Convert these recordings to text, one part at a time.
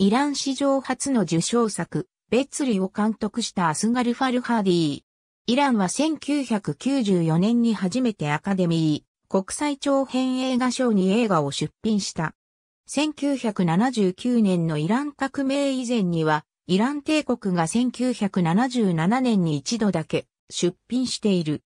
イラン史上初の受賞作、ベッツリを監督したアスガル・ファルハディ。イランは1994年に初めてアカデミー国際長編映画賞に映画を出品した。1979年のイラン革命以前には、イラン帝国が1977年に一度だけ出品している。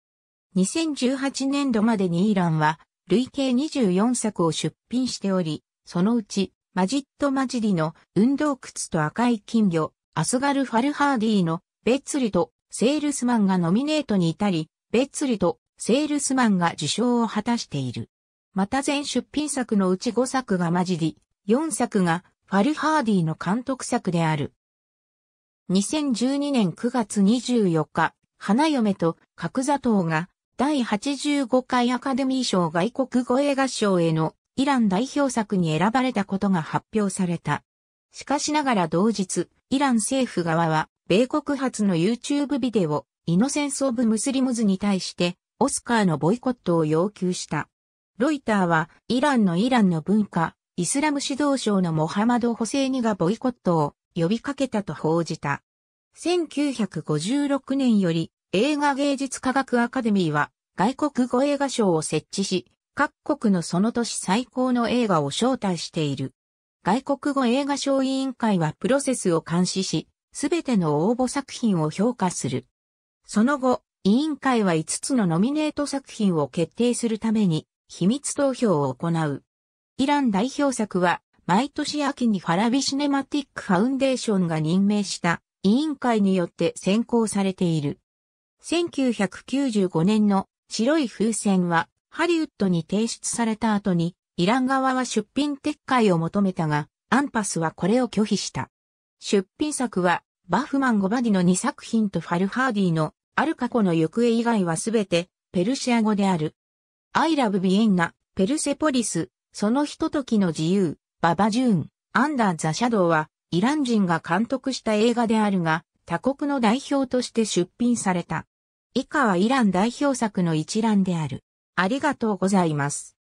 2018年度までにイランは累計24作を出品しており、そのうちマジット・マジリの運動靴と赤い金魚、アスガル・ファルハーディのベッツリとセールスマンがノミネートに至り、ベッツリとセールスマンが受賞を果たしている。また全出品作のうち5作がマジリ、4作がファルハーディの監督作である。2012年9月24日、花嫁と角砂糖が第85回アカデミー賞外国語映画賞へのイラン代表作に選ばれたことが発表された。しかしながら同日、イラン政府側は、米国発の YouTube ビデオ、イノセンス・オブ・ムスリムズに対して、オスカーのボイコットを要求した。ロイターは、イランのイランの文化、イスラム指導省のモハマド・ホセイニがボイコットを呼びかけたと報じた。1956年より映画芸術科学アカデミーは外国語映画賞を設置し、各国のその年最高の映画を招待している。外国語映画賞委員会はプロセスを監視し、すべての応募作品を評価する。その後、委員会は5つのノミネート作品を決定するために、秘密投票を行う。イラン代表作は、毎年秋にファラビシネマティックファウンデーションが任命した委員会によって選考されている。1995年の白い風船はハリウッドに提出された後に、イラン側は出品撤回を求めたが、アンパスはこれを拒否した。出品作は、バフマン・ゴバディの2作品とファルハーディのアルカコの行方以外はすべてペルシア語である。アイラブ・ビエンナ、ペルセポリス、そのひとときの自由、ババ・ジューン、アンダー・ザ・シャドウはイラン人が監督した映画であるが、他国の代表として出品された。以下はイラン代表作の一覧である。ありがとうございます。